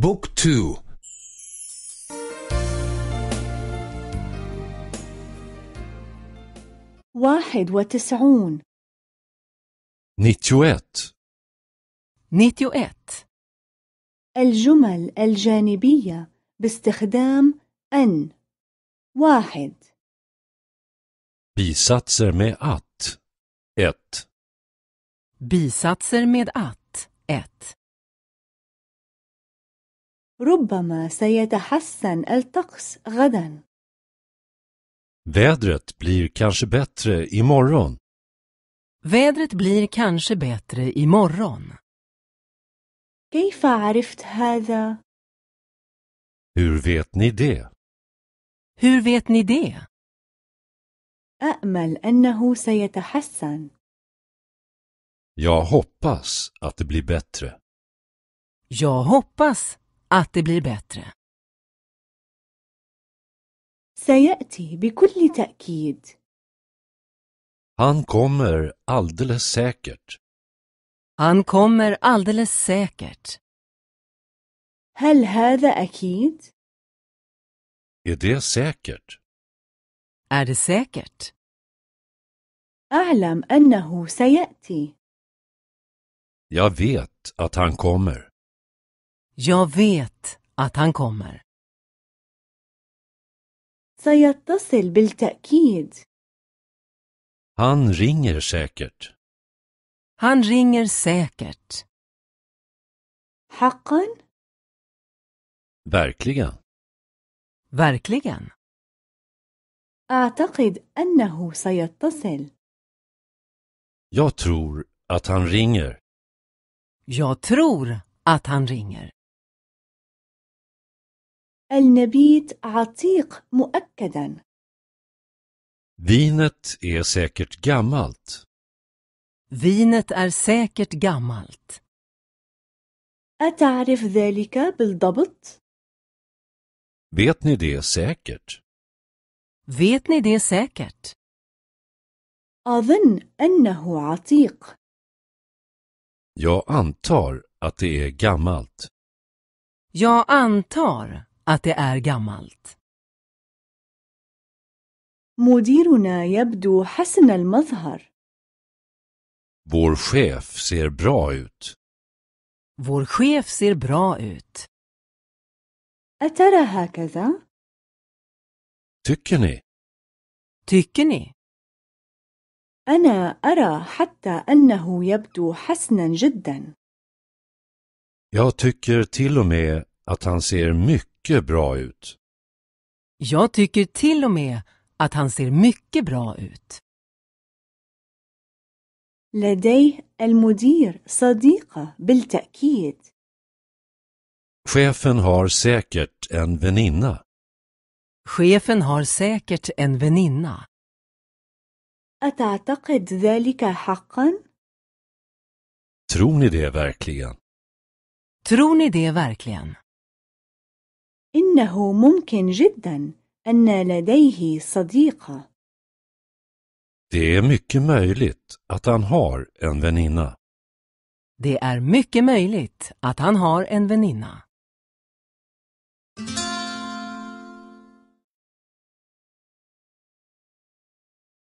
بوك تو واحد وتسعون نيتوات نيتوات الجمل الجانبية باستخدام أن واحد بيساتسر مي أت 1 Bisatser med ربما سيتحسن الطقس غدا. Vädret blir kanske bättre imorgon. Vädret blir kanske bättre imorgon. كيف عرفت هذا؟ Hur vet ni det? Hur vet ni det? أأمل أنه سيتحسن. Jag hoppas att det blir bättre. Jag hoppas att det blir bättre. Han kommer alldeles säkert. Han kommer alldeles säkert. Är det säkert? Är det säkert? Jag vet att han kommer. Jag vet att han kommer. سيتصل بالتأكيد. Han ringer säkert. Han ringer säkert. حقا؟ Verkligen. Verkligen. أعتقد أنه سيتصل. Jag tror att han ringer. Jag tror att han ringer. النبيت عتيق مؤكدا. Vinet är säkert gammalt. Vinet är säkert gammalt. أتعرف ذلك بالضبط؟ Vet ni det säkert? Vet ni det säkert? أظن أنه عتيق. Jag antar att det är gammalt. Jag antar att det är gammalt. مديرنا يبدو حسن المظهر. Vår chef ser bra ut. Vår chef ser bra ut. أترى هكذا؟ Tycker ni? Tycker ni? أنا أرى حتى أنه يبدو حسنا جدا. Jag tycker till och med att han ser mycket mycket bra ut. Jag tycker till och med att han ser mycket bra ut. Chefen har säkert en väninna. Chefen har säkert en väninna. Tror ni det verkligen? Tror ni det verkligen? إنه ممكن جدا أن لديه صديقة. Det är mycket möjligt att han har en väninna. Det är mycket möjligt att han har en väninna.